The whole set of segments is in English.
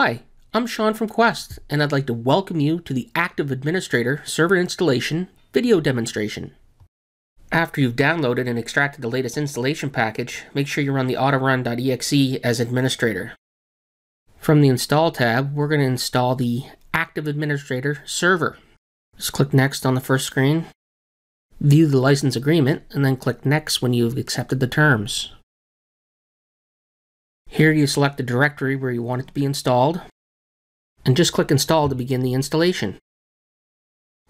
Hi, I'm Sean from Quest, and I'd like to welcome you to the Active Administrator Server Installation video demonstration. After you've downloaded and extracted the latest installation package, make sure you run the autorun.exe as administrator. From the Install tab, we're going to install the Active Administrator Server. Just click Next on the first screen, view the license agreement, and then click Next when you've accepted the terms. Here you select the directory where you want it to be installed, and just click install to begin the installation.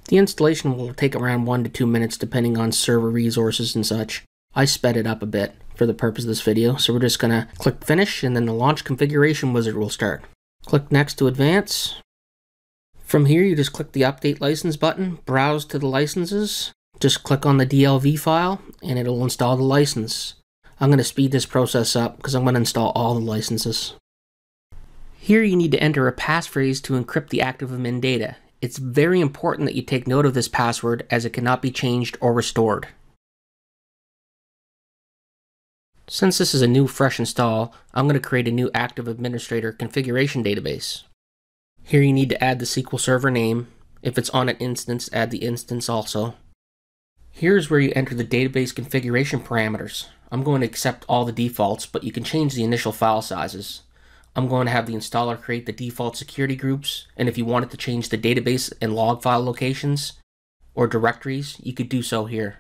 The installation will take around 1 to 2 minutes depending on server resources and such. I sped it up a bit for the purpose of this video, so we're just going to click finish and then the launch configuration wizard will start. Click next to advance. From here you just click the update license button, browse to the licenses, just click on the DLV file and it'll install the license. I'm going to speed this process up because I'm going to install all the licenses. Here you need to enter a passphrase to encrypt the active admin data. It's very important that you take note of this password as it cannot be changed or restored. Since this is a new fresh install, I'm going to create a new Active Administrator configuration database. Here you need to add the SQL Server name. If it's on an instance, add the instance also. Here's where you enter the database configuration parameters. I'm going to accept all the defaults, but you can change the initial file sizes. I'm going to have the installer create the default security groups, and if you wanted to change the database and log file locations or directories, you could do so here.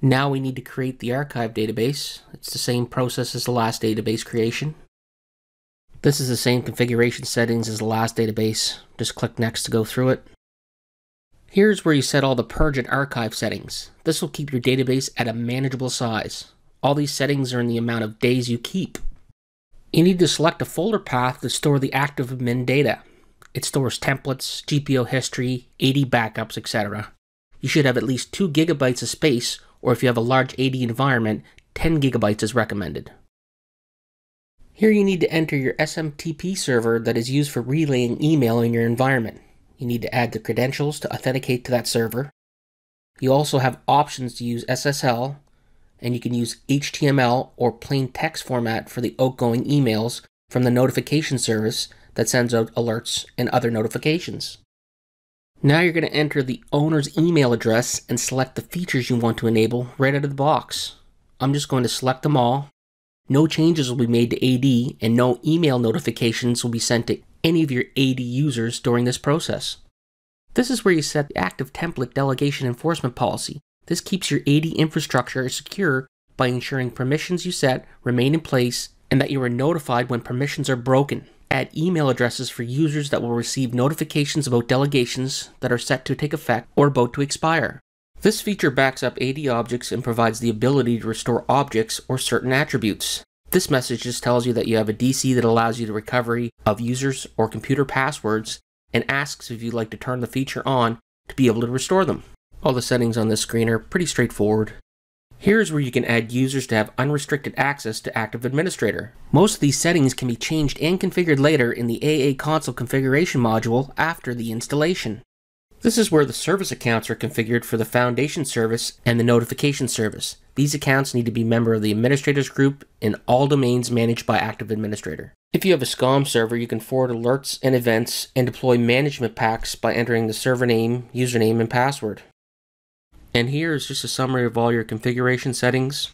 Now we need to create the archive database. It's the same process as the last database creation. This is the same configuration settings as the last database. Just click next to go through it. Here's where you set all the purge and archive settings. This will keep your database at a manageable size. All these settings are in the amount of days you keep. You need to select a folder path to store the active admin data. It stores templates, GPO history, AD backups, etc. You should have at least 2 gigabytes of space, or if you have a large AD environment, 10 gigabytes is recommended. Here you need to enter your SMTP server that is used for relaying email in your environment. You need to add the credentials to authenticate to that server. You also have options to use SSL, and you can use HTML or plain text format for the outgoing emails from the notification service that sends out alerts and other notifications. Now you're going to enter the owner's email address and select the features you want to enable right out of the box. I'm just going to select them all. No changes will be made to AD and no email notifications will be sent to any of your AD users during this process. This is where you set the active template delegation enforcement policy. This keeps your AD infrastructure secure by ensuring permissions you set remain in place and that you are notified when permissions are broken. Add email addresses for users that will receive notifications about delegations that are set to take effect or about to expire. This feature backs up AD objects and provides the ability to restore objects or certain attributes. This message just tells you that you have a DC that allows you the recovery of users or computer passwords and asks if you'd like to turn the feature on to be able to restore them. All the settings on this screen are pretty straightforward. Here's where you can add users to have unrestricted access to Active Administrator. Most of these settings can be changed and configured later in the AA console configuration module after the installation. This is where the service accounts are configured for the Foundation service and the Notification service. These accounts need to be member of the administrators group in all domains managed by Active Administrator. If you have a SCOM server, you can forward alerts and events and deploy management packs by entering the server name, username, and password. And here is just a summary of all your configuration settings.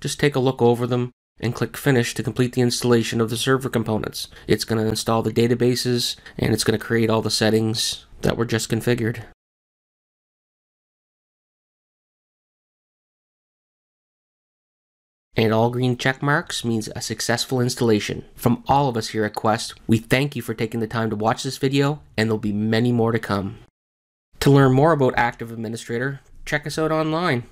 Just take a look over them and click Finish to complete the installation of the server components. It's going to install the databases and it's going to create all the settings that were just configured. And all green check marks means a successful installation. From all of us here at Quest, we thank you for taking the time to watch this video, and there'll be many more to come. To learn more about Active Administrator, check us out online.